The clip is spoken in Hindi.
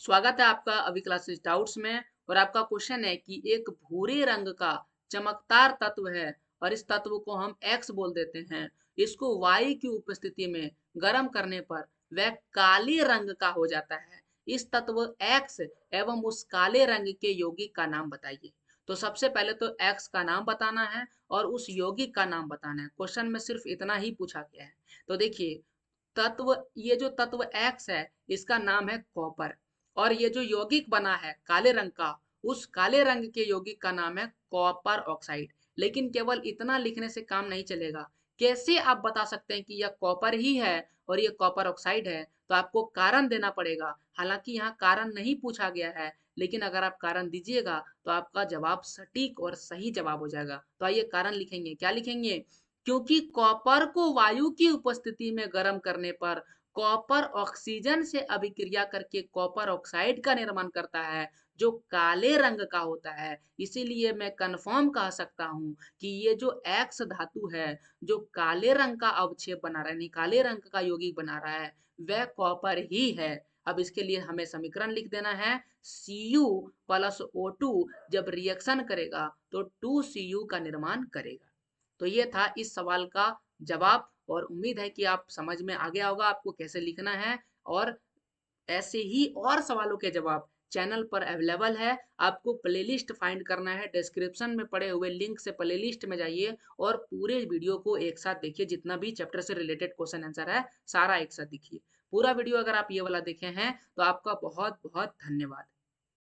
स्वागत है आपका अभी क्लासेस डाउट्स में और आपका क्वेश्चन है कि एक भूरे रंग का चमकदार तत्व है और इस तत्व को हम एक्स बोल देते हैं इसको वाई की उपस्थिति में गर्म करने पर वह काले रंग का हो जाता है इस तत्व एक्स एवं उस काले रंग के योगिक का नाम बताइए तो सबसे पहले तो एक्स का नाम बताना है और उस योगी का नाम बताना है क्वेश्चन में सिर्फ इतना ही पूछा गया है तो देखिए तत्व ये जो तत्व एक्स है इसका नाम है कॉपर और ये जो यौगिक बना है काले रंग का उस काले रंग के यौगिक का नाम है कॉपर ऑक्साइड लेकिन केवल इतना लिखने से काम नहीं चलेगा कैसे आप बता सकते हैं कि यह कॉपर ही है और यह कॉपर ऑक्साइड है तो आपको कारण देना पड़ेगा हालांकि यहाँ कारण नहीं पूछा गया है लेकिन अगर आप कारण दीजिएगा तो आपका जवाब सटीक और सही जवाब हो जाएगा तो आइए कारण लिखेंगे क्या लिखेंगे क्योंकि कॉपर को वायु की उपस्थिति में गर्म करने पर कॉपर ऑक्सीजन से अभिक्रिया करके कॉपर ऑक्साइड का निर्माण करता है जो काले रंग का होता है इसीलिए मैं कंफर्म कह सकता हूँ कि ये जो एक्स धातु है जो काले रंग का अवक्षेप बना रहा है काले रंग का यौगिक बना रहा है वह कॉपर ही है अब इसके लिए हमें समीकरण लिख देना है C U plus O two जब रिएक्शन करेगा तो टू सी यू का निर्माण करेगा तो ये था इस सवाल का जवाब और उम्मीद है कि आप समझ में आ गया होगा आपको कैसे लिखना है और ऐसे ही और सवालों के जवाब चैनल पर अवेलेबल है आपको प्लेलिस्ट फाइंड करना है डिस्क्रिप्शन में पड़े हुए लिंक से प्लेलिस्ट में जाइए और पूरे वीडियो को एक साथ देखिए जितना भी चैप्टर से रिलेटेड क्वेश्चन आंसर है सारा एक साथ देखिए पूरा वीडियो अगर आप ये वाला देखे हैं तो आपका बहुत बहुत धन्यवाद